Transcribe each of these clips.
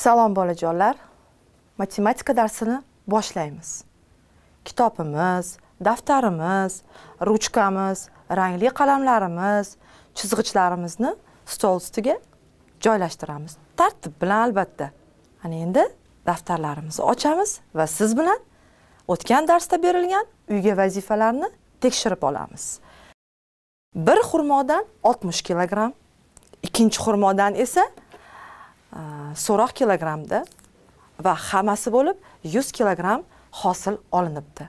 salom bolajonlar matematika darsini boshlaymiz kitobimiz daftarimiz ruchkamiz rangli qalamlarimiz chizg'ichlarimizni stol ustiga joylashtiramiz tartib bilan albatta ana endi daftarlarimizni ochamiz va siz bilan o'tgan darsda berilgan uyga vazifalarni tekshirib olamiz bir xurmodan 60 kg, ikkinchi xurmodan esa so'roq kilogrammda va hammasi bo'lib yuz kilogramm hosil olinibdi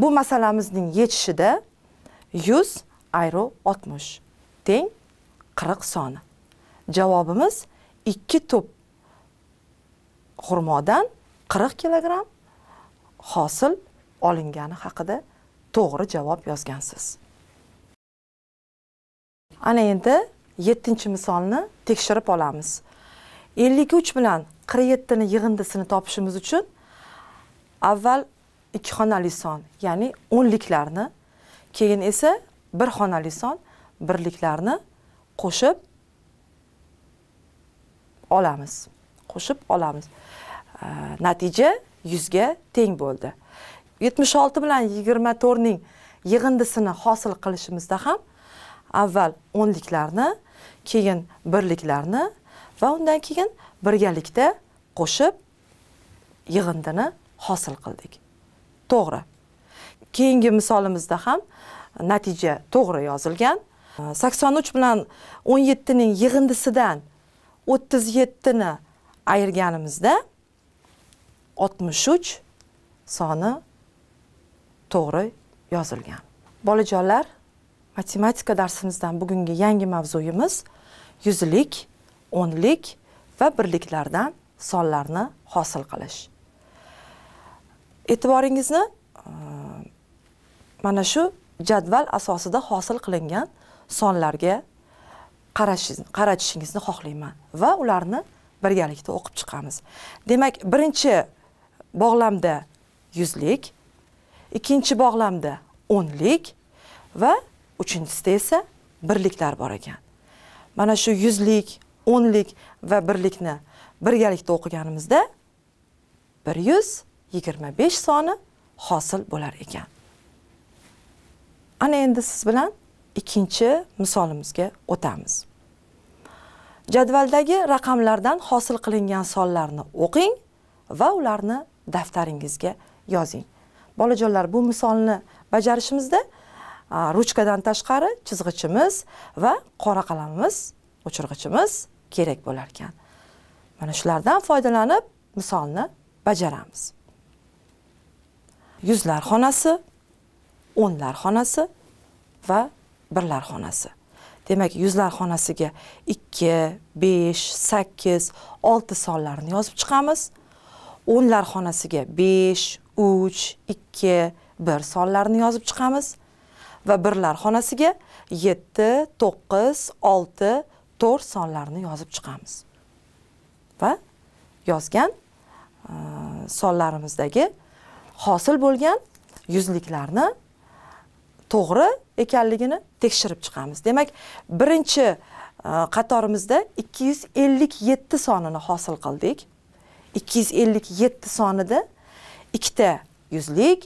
bu masalamizning yechishida yuz ayro oltmish teng qirq soni javobimiz ikki tup xurmodan qirq kilogramm hosil olingani haqida to'g'ri javob yozgansiz ana endi yettinchi misolni tekshirib olamiz ellik uch bilan qirq yettini yig'indisini topishimiz uchun avval ikki xonali son ya'ni o'nliklarni keyin esa bir xonali son birliklarni qo'shib olamiz qo'shib olamiz natija yuzga teng bo'ldi yetmish olti bilan yigirma to'rtning yig'indisini hosil qilishimizda ham avval o'nliklarni keyin birliklarni va undan keyin birgalikda qo'shib yig'indini hosil qildik to'g'ri keyingi misolimizda ham natija to'g'ri yozilgan sakson uch bilan o'n yettining yig'indisidan o'ttiz yettini ayirganimizda oltmish uch soni to'g'ri yozilgan bolajonlar matematika darsimizdan bugungi yangi mavzuyimiz yuzlik o'nlik va birliklardan sonlarni hosil qilish e'tiboringizni mana shu jadval asosida hosil qilingan sonlarga qaratishingizni xohlayman va ularni birgalikda o'qib chiqamiz demak birinchi bog'lamda yuzlik ikkinchi bog'lamda o'nlik va uchinchisida esa birliklar bor ekan mana shu yuzlik o'nlik va birlikni birgalikda o'qiganimizda bir yuz yigirma besh soni hosil bo'lar ekan ana endi siz bilan ikkinchi misolimizga o'tamiz jadvaldagi raqamlardan hosil qilingan sonlarni o'qing va ularni daftaringizga yozing bolajonlar bu misolni bajarishimizda ruchkadan tashqari chizg'ichimiz va qora qalamimiz o'chirg'ichimiz kerak bo'lar ekan mana shulardan foydalanib misolni bajaramiz yuzlar xonasi o'nlar xonasi va birlar xonasi demak yuzlar xonasiga ikki besh sakkiz olti sonlarni yozib chiqamiz o'nlar xonasiga besh uch ikki bir sonlarni yozib chiqamiz va birlar xonasiga yetti to'qqiz olti to'rt sonlarni yozib chiqamiz va yozgan e, sonlarimizdagi hosil bo'lgan yuzliklarni to'g'ri ekanligini tekshirib chiqamiz demak birinchi e, qatorimizda ikki yuz ellik yetti sonini hosil qildik ikki yuz ellik yetti sonida ikkita yuzlik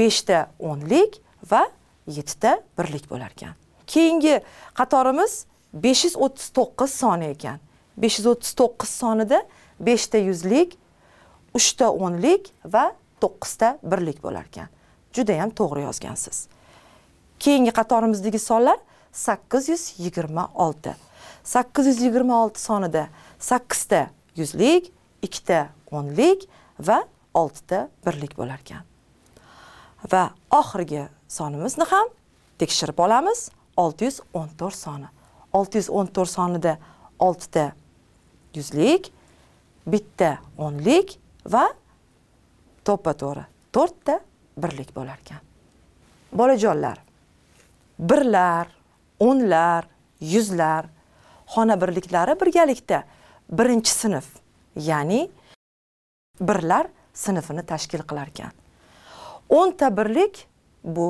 beshta o'nlik va yettita birlik bo'lar ekan keyingi qatorimiz 539 soni ekan 539 sonida 5 ta yuzlik 3 ta o'nlik va 9 ta birlik bo'lar ekan juda ham to'g'ri yozgansiz keyingi qatorimizdagi sonlar 826 826 sonida 8 ta yuzlik 2 ta o'nlik va 6 ta birlik bo'lar ekan va oxirgi sonimizni ham tekshirib olamiz 614 soni olti yuz o'n to'rt sonida oltita yuzlik bitta o'nlik va to'ppa to'g'ri to'rtta birlik bo'lar ekan bolajonlar birlar o'nlar yuzlar xona birliklari birgalikda birinchi sinf ya'ni birlar sinfini tashkil qilar ekan o'nta birlik bu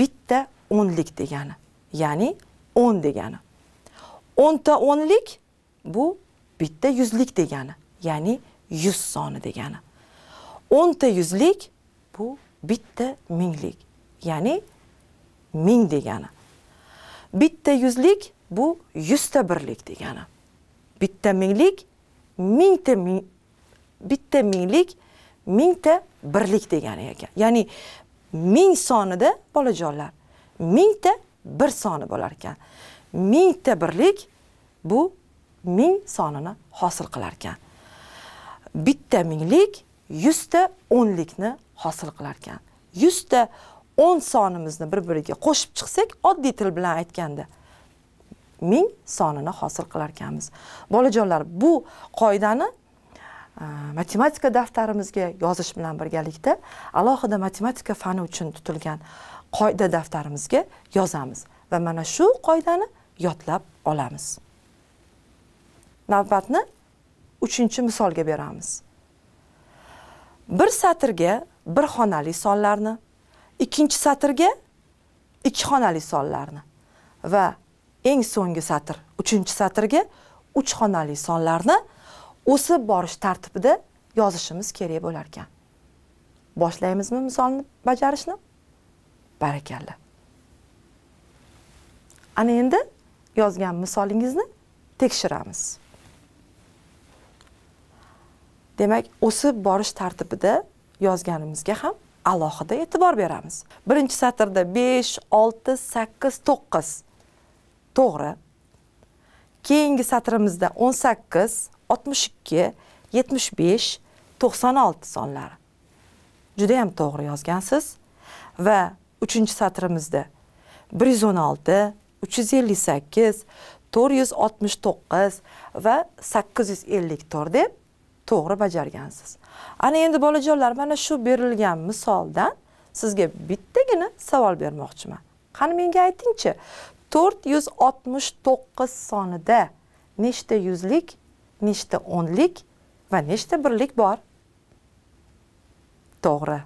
bitta o'nlik degani ya'ni o'n degani o'nta o'nlik bu bitta yuzlik degani ya'ni yuz soni degani o'nta yuzlik bu bitta minglik ya'ni ming degani bitta yuzlik bu yuzta birlik degani bitta minglik mingta ming bitta minglik mingta birlik degani ekan ya'ni ming sonida bolajonlar mingta bir soni bo'lar ekan mingta birlik bu ming sonini hosil qilar ekan bitta minglik yuzta o'nlikni hosil qilar ekan yuzta o'n sonimizni bir biriga qo'shib chiqsak oddiy til bilan aytganda ming sonini hosil qilar ekanmiz bolajonlar bu qoidani e, matematika daftarimizga yozish bilan birgalikda alohida matematika fani uchun tutilgan qoida daftarimizga yozamiz va mana shu qoidani yodlab olamiz navbatni uchinchi misolga beramiz bir satrga bir xonali sonlarni ikkinchi satrga ikki xonali sonlarni va eng so'nggi satr uchinchi satrga uch xonali sonlarni o'sib borish tartibida yozishimiz kerak bo'lar ekan boshlaymizmi misolni bajarishni barakalla ana endi yozgan misolingizni tekshiramiz demak o'sib borish tartibida yozganimizga ham alohida e'tibor beramiz birinchi satrda besh olti sakkiz to'qqiz to'g'ri keyingi satrimizda o'n sakkiz oltmish ikki yetmish besh to'qson olti sonlari judayam to'g'ri yozgansiz va uchinchi satrimizda bir yuz o'n olti uch yuz ellik sakkiz to'rt yuz oltmish to'qqiz va sakkiz yuz ellik to'rt deb to'g'ri bajargansiz ana endi bolajonlar mana shu berilgan misoldan sizga bittagina savol bermoqchiman qani menga aytingchi to'rt yuz oltmish to'qqiz sonida nechta yuzlik nechta o'nlik va nechta birlik bor to'g'ri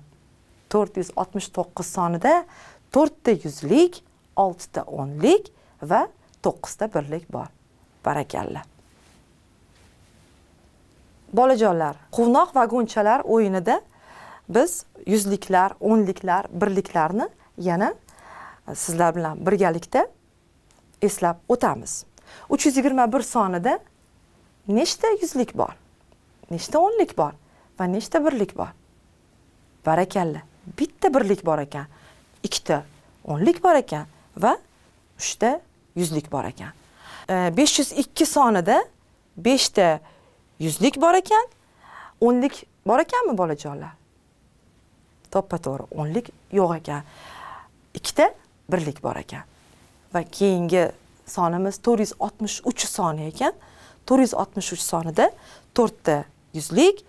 to'rt yuz oltmish to'qqiz sonida to'rtta yuzlik oltita o'nlik va to'qqizta birlik bor barakalla bolajonlar quvnoq vagonchalar o'yinida biz yuzliklar o'nliklar birliklarni yana e, sizlar bilan birgalikda eslab o'tamiz uch yuz yigirma bir sonida nechta yuzlik bor nechta o'nlik bor va nechta birlik bor barakalla bitta birlik bor ekan ikkita o'nlik bor ekan va uchta yuzlik bor ekan e, besh yuz ikki sonida beshta yuzlik bor ekan o'nlik bor ekanmi bolajonlar to'ppa to'g'ri o'nlik yo'q ekan ikkita birlik bor ekan va keyingi sonimiz to'rt yuz oltmish uch soni ekan to'rt yuz oltmish uch sonida to'rtta yuzlik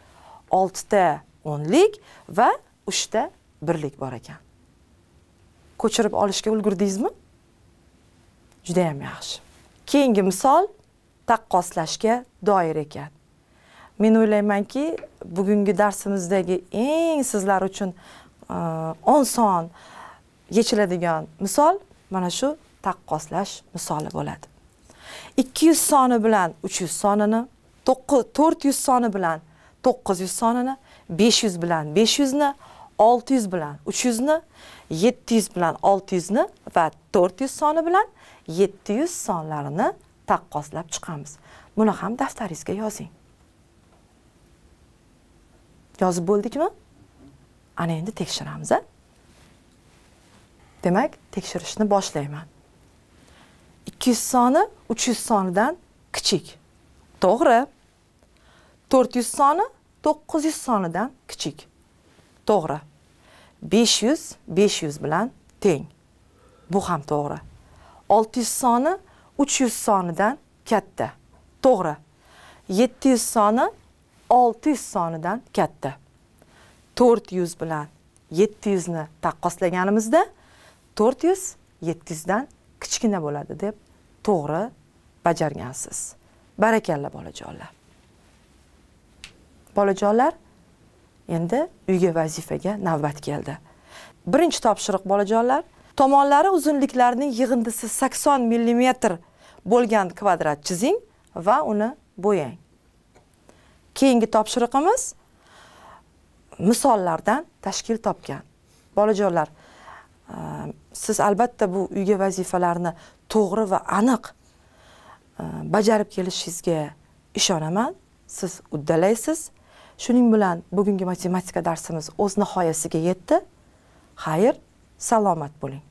oltita o'nlik va uchta birlik bor ekan ko'chirib olishga ulgurdingizmi yam yaxshi keyingi misol taqqoslashga doir ekan men o'ylaymanki bugungi darsimizdagi eng sizlar uchun e, oson yechiladigan misol mana shu taqqoslash misoli bo'ladi ikki yuz soni bilan uch yuz sonini to'rt yuz soni bilan to'qqiz yuz sonini besh yuz bilan besh yuzni 600 bilan 300 ni, 700 bilan 600 ni va 400 soni bilan 700 sonlarini taqqoslab chiqamiz. Buni ham daftaringizga yozing. Yozib bo'ldikmi? Ana endi tekshiramiz. Demak, tekshirishni boshlayman. 200 soni 300 sonidan kichik. To'g'ri. 400 soni 900 sonidan kichik. To'g'ri. besh yuz besh yuz bilan teng bu ham to'g'ri olti yuz soni uch yuz sonidan katta to'g'ri yetti yuz soni olti yuz sonidan katta to'rt yuz bilan yetti yuzni taqqoslaganimizda to'rt yuz yetti yuzdan kichkina bo'ladi deb to'g'ri bajargansiz barakalla bolajonlar bolajonlar endi uyga vazifaga navbat keldi birinchi topshiriq bolajonlar tomonlari uzunliklarining yig'indisi 80 millimetr bo'lgan kvadrat chizing va uni bo'yang keyingi topshiriqimiz misollardan tashkil topgan bolajonlar e, siz albatta bu uyga vazifalarni to'g'ri va aniq e, bajarib kelishingizga ishonaman siz uddalaysiz shuning bilan bugungi matematika darsimiz o'z nihoyasiga yetdi xayr salomat bo'ling